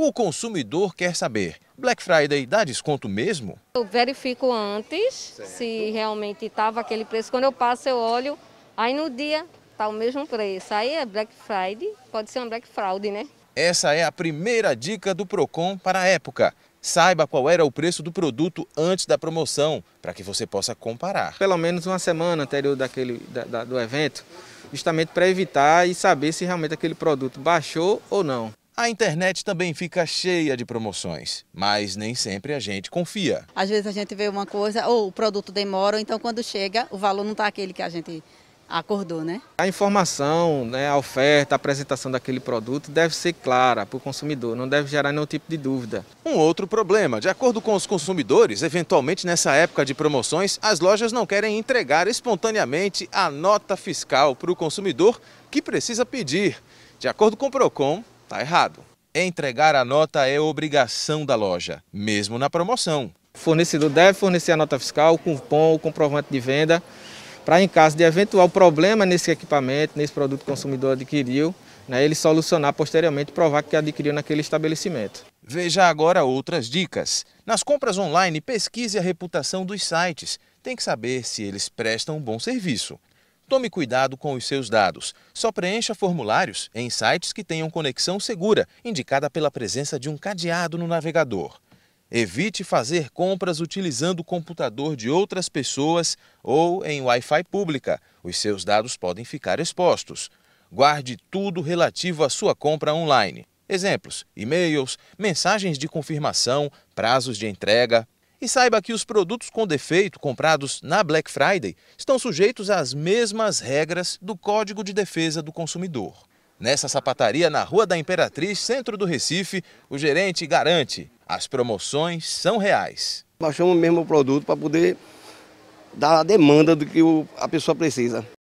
O consumidor quer saber: Black Friday dá desconto mesmo? Eu verifico antes certo. se realmente estava aquele preço. Quando eu passo, eu olho, aí no dia está o mesmo preço. Aí é Black Friday, pode ser uma Black Fraud, né? Essa é a primeira dica do Procon para a época. Saiba qual era o preço do produto antes da promoção, para que você possa comparar. Pelo menos uma semana anterior daquele, da, da, do evento, justamente para evitar e saber se realmente aquele produto baixou ou não. A internet também fica cheia de promoções, mas nem sempre a gente confia. Às vezes a gente vê uma coisa, ou o produto demora, ou então quando chega, o valor não está aquele que a gente acordou, né? A informação, né, a oferta, a apresentação daquele produto deve ser clara para o consumidor, não deve gerar nenhum tipo de dúvida. Um outro problema, de acordo com os consumidores, eventualmente nessa época de promoções, as lojas não querem entregar espontaneamente a nota fiscal para o consumidor que precisa pedir. De acordo com o Procon, Tá errado. Entregar a nota é obrigação da loja, mesmo na promoção. O fornecedor deve fornecer a nota fiscal, o cupom, o comprovante de venda, para em caso de eventual problema nesse equipamento, nesse produto que o consumidor adquiriu, né, ele solucionar posteriormente e provar que adquiriu naquele estabelecimento. Veja agora outras dicas. Nas compras online, pesquise a reputação dos sites. Tem que saber se eles prestam um bom serviço. Tome cuidado com os seus dados. Só preencha formulários em sites que tenham conexão segura, indicada pela presença de um cadeado no navegador. Evite fazer compras utilizando o computador de outras pessoas ou em Wi-Fi pública. Os seus dados podem ficar expostos. Guarde tudo relativo à sua compra online. Exemplos: e-mails, mensagens de confirmação, prazos de entrega, e saiba que os produtos com defeito comprados na Black Friday estão sujeitos às mesmas regras do Código de Defesa do Consumidor. Nessa sapataria na Rua da Imperatriz, centro do Recife, o gerente garante: as promoções são reais. Baixamos mesmo o produto para poder dar a demanda do que a pessoa precisa.